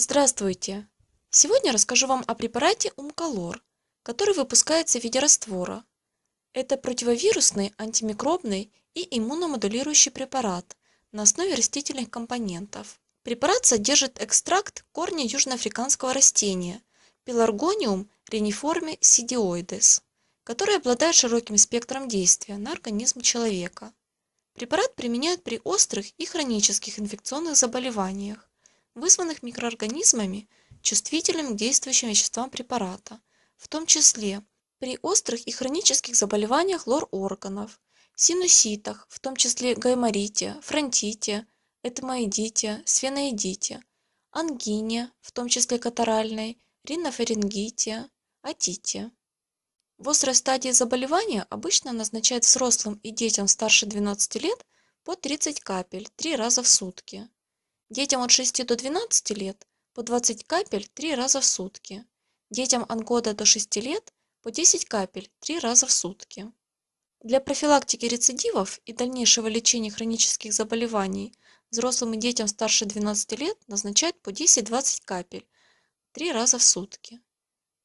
Здравствуйте! Сегодня расскажу вам о препарате Умколор, который выпускается в виде раствора. Это противовирусный, антимикробный и иммуномодулирующий препарат на основе растительных компонентов. Препарат содержит экстракт корня южноафриканского растения пеларгониум рениформи сидиоидес, который обладает широким спектром действия на организм человека. Препарат применяют при острых и хронических инфекционных заболеваниях вызванных микроорганизмами, чувствительным к действующим веществам препарата, в том числе при острых и хронических заболеваниях лор-органов, синуситах, в том числе гайморите, фронтите, этмоидите, сфеноидите, ангине, в том числе катаральной, ринофарингите, отите. Возраст стадии заболевания обычно назначают взрослым и детям старше 12 лет по 30 капель 3 раза в сутки. Детям от 6 до 12 лет по 20 капель 3 раза в сутки. Детям от года до 6 лет по 10 капель 3 раза в сутки. Для профилактики рецидивов и дальнейшего лечения хронических заболеваний взрослым и детям старше 12 лет назначают по 10-20 капель 3 раза в сутки.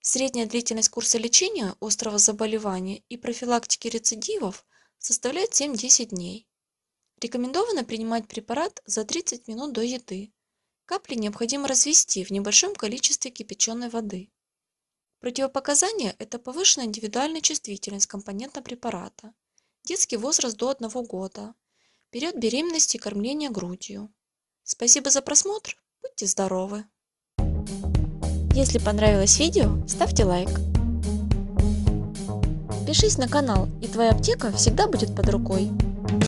Средняя длительность курса лечения острого заболевания и профилактики рецидивов составляет 7-10 дней. Рекомендовано принимать препарат за 30 минут до еды. Капли необходимо развести в небольшом количестве кипяченой воды. Противопоказания – это повышенная индивидуальная чувствительность компонента препарата, детский возраст до 1 года, период беременности и кормления грудью. Спасибо за просмотр, будьте здоровы! Если понравилось видео, ставьте лайк. Пишись на канал, и твоя аптека всегда будет под рукой.